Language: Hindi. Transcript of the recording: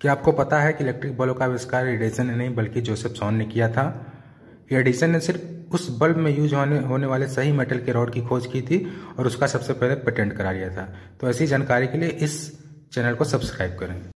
क्या आपको पता है कि इलेक्ट्रिक बल्ब का आविष्कार एडिसन ने नहीं बल्कि जोसेफ सॉन ने किया था एडिसन ने सिर्फ उस बल्ब में यूज होने होने वाले सही मेटल के रॉड की खोज की थी और उसका सबसे पहले पेटेंट करा लिया था तो ऐसी जानकारी के लिए इस चैनल को सब्सक्राइब करें